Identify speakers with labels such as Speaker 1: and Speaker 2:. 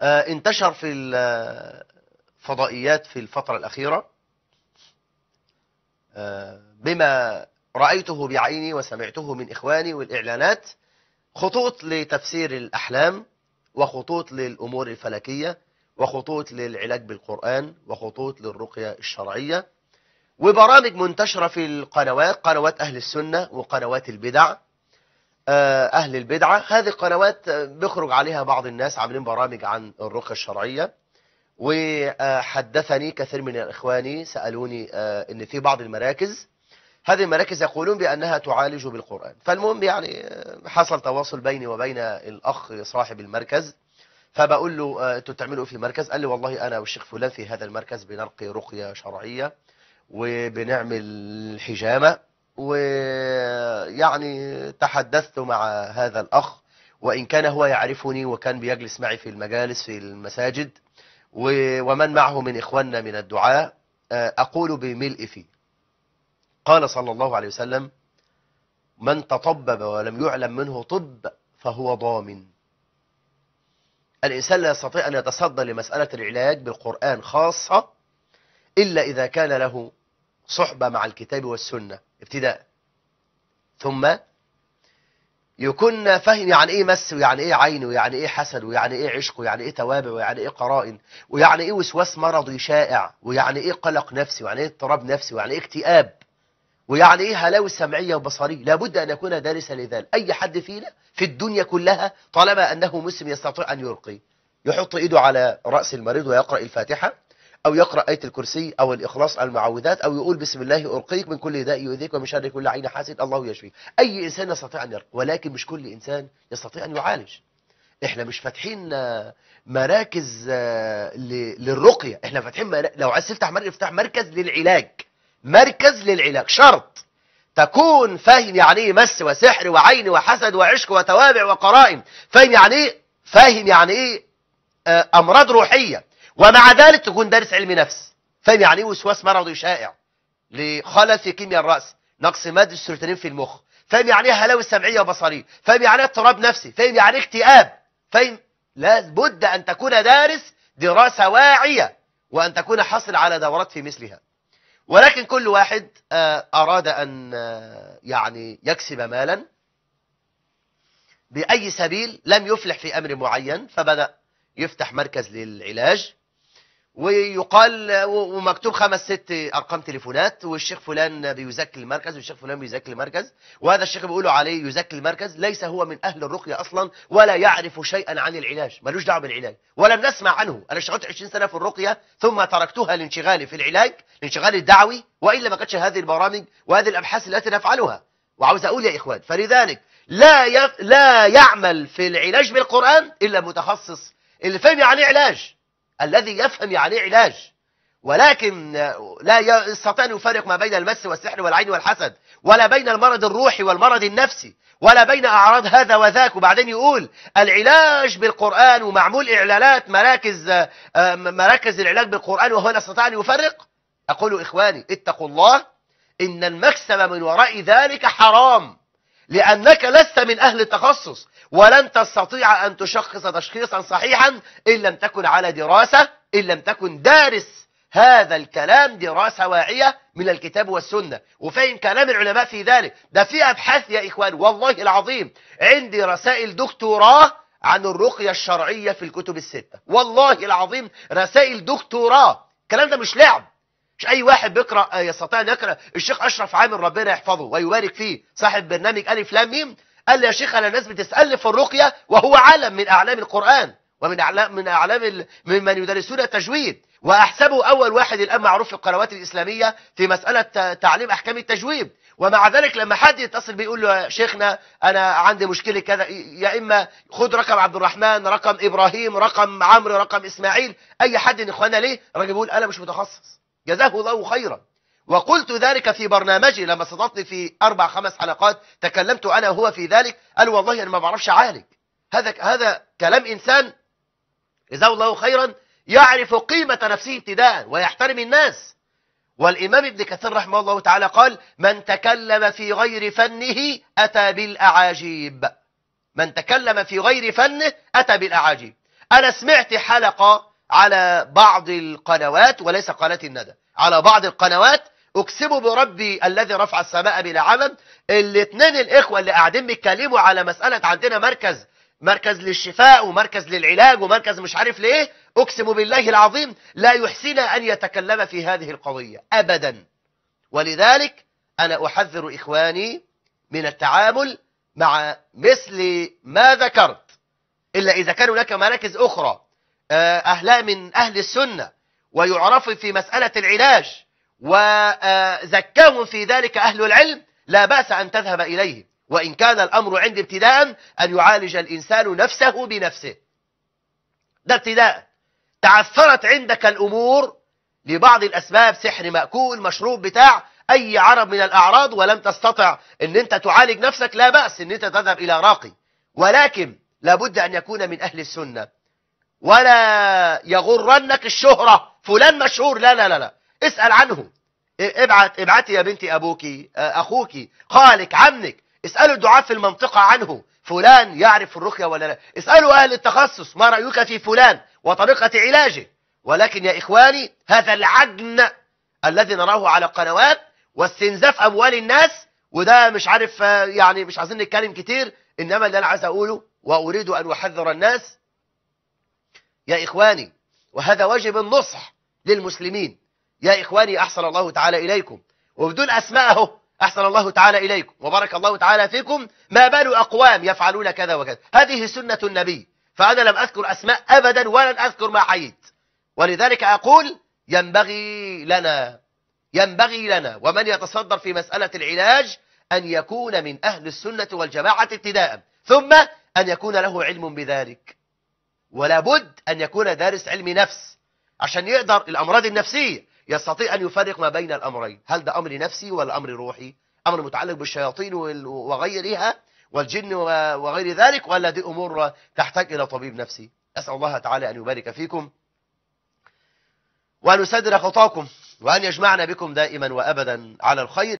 Speaker 1: آه، انتشر في الفضائيات آه، في الفترة الأخيرة آه، بما رأيته بعيني وسمعته من إخواني والإعلانات خطوط لتفسير الأحلام وخطوط للأمور الفلكية وخطوط للعلاج بالقرآن وخطوط للرقية الشرعية وبرامج منتشرة في القنوات قنوات أهل السنة وقنوات البدع آه، أهل البدعة هذه القنوات بيخرج آه، عليها بعض الناس عاملين برامج عن الرقية الشرعية وحدثني كثير من إخواني سألوني آه، أن في بعض المراكز هذه المراكز يقولون بأنها تعالج بالقرآن فالمهم يعني حصل تواصل بيني وبين الأخ صاحب المركز فبقول له أنتوا بتعملوا إيه في المركز قال لي والله أنا والشيخ فلان في هذا المركز بنرقي رقية شرعية وبنعمل حجامة ويعني تحدثت مع هذا الأخ وإن كان هو يعرفني وكان بيجلس معي في المجالس في المساجد ومن معه من إخواننا من الدعاء آه، أقول بملء فيه قال صلى الله عليه وسلم من تطبب ولم يعلم منه طب فهو ضامن الإنسان لا يستطيع أن يتصدى لمسألة العلاج بالقرآن خاصة إلا إذا كان له صحبة مع الكتاب والسنة ابتداء ثم يكون فهم يعني ايه مس ويعني ايه عين ويعني ايه حسد ويعني ايه عشق ويعني ايه توابع ويعني ايه قرائن ويعني ايه وسواس مرضي شائع ويعني ايه قلق نفسي ويعني ايه اضطراب نفسي ويعني ايه اكتئاب ويعني ايه هلاوي سمعيه وبصريه لابد ان يكون دارسا لذلك اي حد فينا في الدنيا كلها طالما انه مسلم يستطيع ان يرقي يحط ايده على راس المريض ويقرا الفاتحه أو يقرأ آية الكرسي أو الإخلاص المعوذات أو يقول بسم الله أرقيك من كل داء يؤذيك ومن شر كل عين حاسد الله يشفيك أي إنسان يستطيع أن يرقى ولكن مش كل إنسان يستطيع أن يعالج احنا مش فاتحين مراكز آه، للرقية احنا فاتحين مر... لو عايز تفتح مركز افتح مركز للعلاج مركز للعلاج شرط تكون فاهم يعني ايه مس وسحر وعين وحسد وعشق وتوابع وقرائم فاهم يعني ايه فاهم يعني ايه آه، امراض روحيه ومع ذلك تكون دارس علم نفس فاهم يعني ايه وسواس مرضي شائع لخلل في كيمياء الراس نقص ماده السيروتونين في المخ فاهم يعني ايه هلاوس سمعيه وبصريه فاهم يعني ايه اضطراب نفسي فاهم يعني إيه اكتئاب فاهم لابد ان تكون دارس دراسه واعيه وان تكون حاصل على دورات في مثلها ولكن كل واحد آه، اراد ان آه، يعني يكسب مالا باي سبيل لم يفلح في امر معين فبدا يفتح مركز للعلاج ويقال ومكتوب خمس ست ارقام تليفونات والشيخ فلان بيزكي المركز والشيخ فلان بيزكي المركز وهذا الشيخ بيقولوا عليه يزكي المركز ليس هو من اهل الرقيه اصلا ولا يعرف شيئا عن العلاج ملوش دعوه بالعلاج ولم نسمع عنه انا اشتغلت 20 سنه في الرقيه ثم تركتها لانشغالي في العلاج لانشغالي الدعوي والا ما كانتش هذه البرامج وهذه الابحاث التي نفعلها وعاوز اقول يا اخوان فلذلك لا يف... لا يعمل في العلاج بالقران الا متخصص اللي فهم يعني علاج الذي يفهم يعني إيه علاج ولكن لا يستطيع أن يفرق ما بين المس والسحر والعين والحسد ولا بين المرض الروحي والمرض النفسي ولا بين أعراض هذا وذاك وبعدين يقول العلاج بالقرآن ومعمول إعلانات مراكز مراكز العلاج بالقرآن وهو لا يستطيع أن يفرق أقول إخواني اتقوا الله إن المكسب من وراء ذلك حرام لأنك لست من أهل التخصص ولن تستطيع أن تشخص تشخيصا صحيحا إن لم تكن على دراسة إن لم تكن دارس هذا الكلام دراسة واعية من الكتاب والسنة وفاهم كلام العلماء في ذلك ده في أبحاث يا إخوان والله العظيم عندي رسائل دكتوراه عن الرقية الشرعية في الكتب الستة والله العظيم رسائل دكتوراه الكلام ده مش لعب مش اي واحد بيقرا آه، يستطيع ان يقرا الشيخ اشرف عامر ربنا يحفظه ويبارك فيه صاحب برنامج الف لام ميم قال لي يا شيخ انا الناس بتسالني في الرقيه وهو عالم من اعلام القران ومن اعلام من اعلام من من يدرسون التجويد واحسبه اول واحد الان معروف في القنوات الاسلاميه في مساله تعليم احكام التجويد ومع ذلك لما حد يتصل بيقول له يا شيخنا انا عندي مشكله كذا يا اما خد رقم عبد الرحمن رقم ابراهيم رقم عمرو رقم اسماعيل اي حد من اخواننا ليه الراجل بيقول انا مش متخصص جزاه الله خيرا وقلت ذلك في برنامجي لما استطعت في أربع خمس حلقات تكلمت أنا وهو في ذلك قال والله أنا ما بعرفش أعالج هذا هذا كلام إنسان جزاه الله خيرا يعرف قيمة نفسه ابتداء ويحترم الناس والإمام ابن كثير رحمه الله تعالى قال من تكلم في غير فنه أتى بالأعاجيب من تكلم في غير فنه أتى بالأعاجيب أنا سمعت حلقة على بعض القنوات وليس قناة الندى على بعض القنوات أقسم بربي الذي رفع السماء بلا عمد الاثنين الإخوة اللي قاعدين بيتكلموا على مسألة عندنا مركز مركز للشفاء ومركز للعلاج ومركز مش عارف ليه أقسم بالله العظيم لا يحسن أن يتكلم في هذه القضية أبدا ولذلك أنا أحذر إخواني من التعامل مع مثل ما ذكرت إلا إذا كان هناك مراكز أخرى آه، أهلها من أهل السنة ويعرف في مسألة العلاج وزكاهم في ذلك أهل العلم لا بأس أن تذهب إليه وإن كان الأمر عندي ابتداء أن يعالج الإنسان نفسه بنفسه ده ابتداء تعثرت عندك الأمور لبعض الأسباب سحر مأكول مشروب بتاع أي عرب من الأعراض ولم تستطع أن أنت تعالج نفسك لا بأس أن أنت تذهب إلى راقي ولكن لابد أن يكون من أهل السنة ولا يغرنك الشهرة فلان مشهور لا لا لا لا اسأل عنه ابعت ابعتي يا بنتي أبوكي أخوكي خالك عمك اسألوا الدعاة في المنطقة عنه فلان يعرف الرقية ولا لا اسألوا أهل التخصص ما رأيك في فلان وطريقة علاجه ولكن يا إخواني هذا العجن الذي نراه على القنوات واستنزاف أموال الناس وده مش عارف يعني مش عايزين نتكلم كتير إنما اللي أنا عايز أقوله وأريد أن أحذر الناس يا إخواني وهذا واجب النصح للمسلمين يا إخواني أحسن الله تعالى إليكم وبدون أسماءه أحسن الله تعالى إليكم وبارك الله تعالى فيكم ما بال أقوام يفعلون كذا وكذا هذه سنة النبي فأنا لم أذكر أسماء أبدا ولن أذكر ما حييت ولذلك أقول ينبغي لنا ينبغي لنا ومن يتصدر في مسألة العلاج أن يكون من أهل السنة والجماعة ابتداء ثم أن يكون له علم بذلك ولا بد أن يكون دارس علم نفس عشان يقدر الأمراض النفسية يستطيع أن يفرق ما بين الأمرين هل ده أمر نفسي ولا أمر روحي أمر متعلق بالشياطين وغيرها والجن وغير ذلك ولا دي أمور تحتاج إلى طبيب نفسي أسأل الله تعالى أن يبارك فيكم وأن يسدد خطاكم وأن يجمعنا بكم دائما وأبدا على الخير